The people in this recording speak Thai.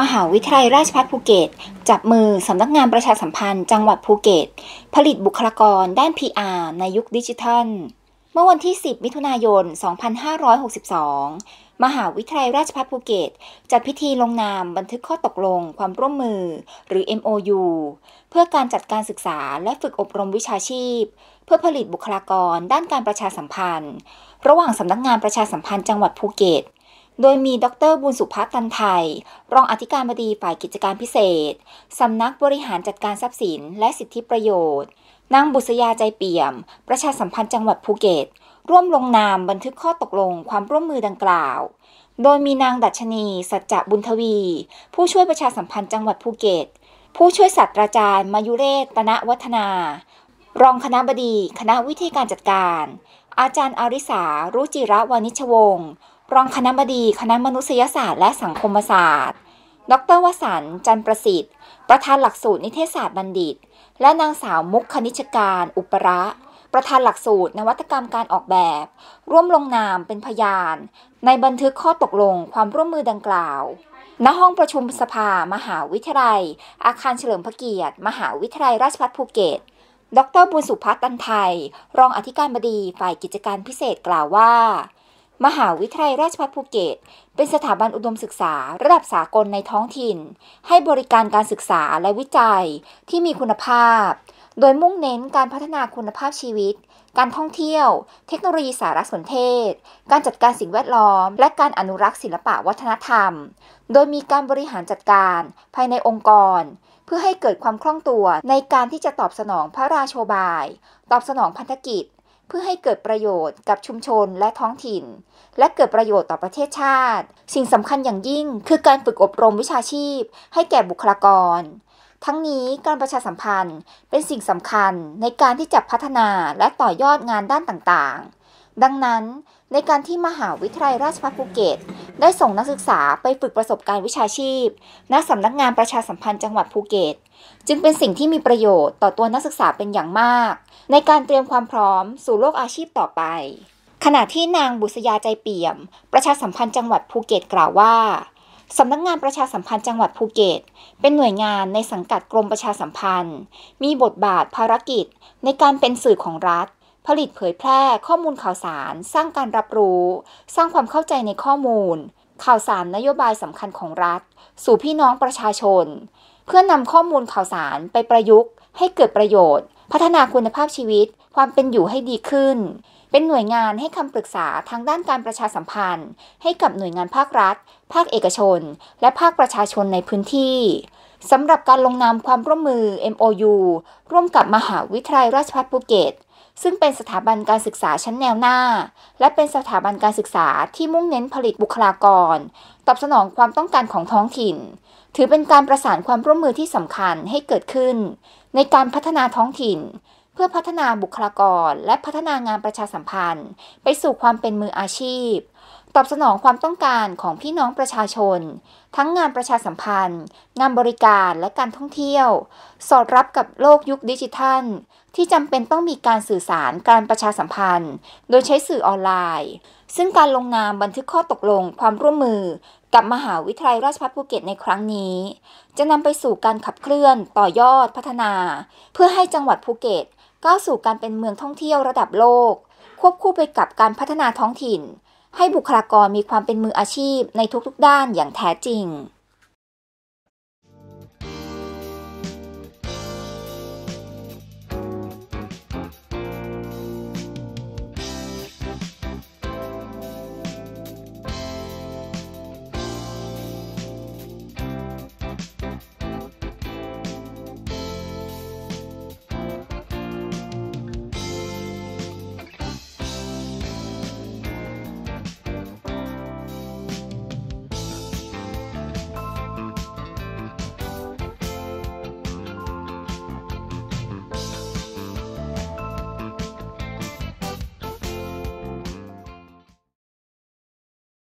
มหาวิทยาลัยราชภัฏภูเก็ตจับมือสำนักงานประชาสัมพันธ์จังหวัดภูเก็ตผลิตบุคลากรด้าน PR ในยุคดิจิทัล เมื่อวันที่ 10มิถุนายน 2562 มหาวิทยาลัยราชภัฏภูเก็ตจัดพิธีลงนามบันทึกข้อตกลงความร่วมมือ หรือ MOU เพื่อการจัดการศึกษาและฝึกอบรมวิชาชีพ เพื่อผลิตบุคลากรด้านการประชาสัมพันธ์ ระหว่างสำนักงานประชาสัมพันธ์จังหวัดภูเก็ตโดยมีดรบุญสุพัฒน์ตันไทย รองอธิการบดีฝ่ายกิจการพิเศษ สำนักบริหารจัดการทรัพย์สิน และสิทธิประโยชน์นางบุษยาใจเปี่ยม ประชาสัมพันธ์จังหวัดภูเก็ต ร่วมลงนามบันทึกข้อตกลงความร่วมมือดังกล่าว โดยมีนางดัชนีสัจจะบุญทวี ผู้ช่วยประชาสัมพันธ์จังหวัดภูเก็ตผู้ช่วยศาสตราจารย์มายุเรศ ตนะวัฒนา รองคณะบดีคณะวิทยาการจัดการ อาจารย์อาริสารุจิระวานิชวงศ์รองคณะบดี คณะมนุษยศาสตร์และสังคมศาสตร์ ดรวสันจันประสิทธิ์ ประธานหลักสูตรนิเทศศาสตร์บัณฑิต และนางสาวมุกคณิชการ อุประ ประธานหลักสูตร นวัตกรรมการออกแบบ ร่วมลงนามเป็นพยาน ในบันทึกข้อตกลงความร่วมมือดังกล่าว ณ ห้องประชุมสภา มหาวิทยาลัย อาคารเฉลิมพระเกียรติ มหาวิทยาลัยราชภัฏภูเก็ต ดรบุญสุพัฒน์ตันไทย รองอธิการบดีฝ่ายกิจการพิเศษกล่าวว่ามหาวิทยาลัยราชภัฏภูเก็ต เป็นสถาบันอุดมศึกษาระดับสากลในท้องถิ่น ให้บริการการศึกษาและวิจัยที่มีคุณภาพ โดยมุ่งเน้นการพัฒนาคุณภาพชีวิต การท่องเที่ยว เทคโนโลยีสารสนเทศ การจัดการสิ่งแวดล้อม และการอนุรักษ์ศิลปะวัฒนธรรม โดยมีการบริหารจัดการภายในองค์กร เพื่อให้เกิดความคล่องตัวในการที่จะตอบสนองพระราโชบาย ตอบสนองพันธกิจเพื่อให้เกิดประโยชน์กับชุมชนและท้องถิ่น และเกิดประโยชน์ต่อประเทศชาติ สิ่งสำคัญอย่างยิ่งคือการฝึกอบรมวิชาชีพ ให้แก่บุคลากร ทั้งนี้การประชาสัมพันธ์เป็นสิ่งสำคัญในการที่จะพัฒนาและต่อยอดงานด้านต่างๆ ดังนั้น ในการที่มหาวิทยาลัยราชภัฏภูเก็ตได้ส่งนักศึกษาไปฝึกประสบการณ์วิชาชีพ ณ สำนักงานประชาสัมพันธ์จังหวัดภูเก็ต จึงเป็นสิ่งที่มีประโยชน์ต่อตัวนักศึกษาเป็นอย่างมากในการเตรียมความพร้อมสู่โลกอาชีพต่อไป ขณะที่นางบุษยาใจเปี่ยม ประชาสัมพันธ์จังหวัดภูเก็ตกล่าวว่า สำนักงานประชาสัมพันธ์จังหวัดภูเก็ตเป็นหน่วยงานในสังกัดกรมประชาสัมพันธ์ มีบทบาทภารกิจ ในการเป็นสื่อของรัฐผลิตเผยแพร่ข้อมูลข่าวสาร สร้างการรับรู้ สร้างความเข้าใจในข้อมูล ข่าวสารนโยบายสำคัญของรัฐ สู่พี่น้องประชาชน เพื่อนำข้อมูลข่าวสารไปประยุกต์ ให้เกิดประโยชน์ พัฒนาคุณภาพชีวิต ความเป็นอยู่ให้ดีขึ้น เป็นหน่วยงานให้คำปรึกษาทางด้านการประชาสัมพันธ์ ให้กับหน่วยงานภาครัฐ ภาคเอกชน และภาคประชาชนในพื้นที่สำหรับการลงนามความร่วมมือ MOU ร่วมกับมหาวิทยาลัยราชภัฏภูเก็ตซึ่งเป็นสถาบันการศึกษาชั้นแนวหน้า และเป็นสถาบันการศึกษาที่มุ่งเน้นผลิตบุคลากร ตอบสนองความต้องการของท้องถิ่น ถือเป็นการประสานความร่วมมือที่สำคัญให้เกิดขึ้น ในการพัฒนาท้องถิ่น เพื่อพัฒนาบุคลากรและพัฒนางานประชาสัมพันธ์ ไปสู่ความเป็นมืออาชีพตอบสนองความต้องการของพี่น้องประชาชน ทั้งงานประชาสัมพันธ์งานบริการและการท่องเที่ยว สอดรับกับโลกยุคดิจิทัล ที่จำเป็นต้องมีการสื่อสารการประชาสัมพันธ์ โดยใช้สื่อออนไลน์ ซึ่งการลงนามบันทึกข้อตกลงความร่วมมือกับมหาวิทยาลัยราชภัฏภูเก็ตในครั้งนี้ จะนำไปสู่การขับเคลื่อน ต่อยอดพัฒนา เพื่อให้จังหวัดภูเก็ตก้าวสู่การเป็นเมืองท่องเที่ยวระดับโลก ควบคู่ไปกับการพัฒนาท้องถิ่นให้บุคลากรมีความเป็นมืออาชีพในทุกๆด้านอย่างแท้จริง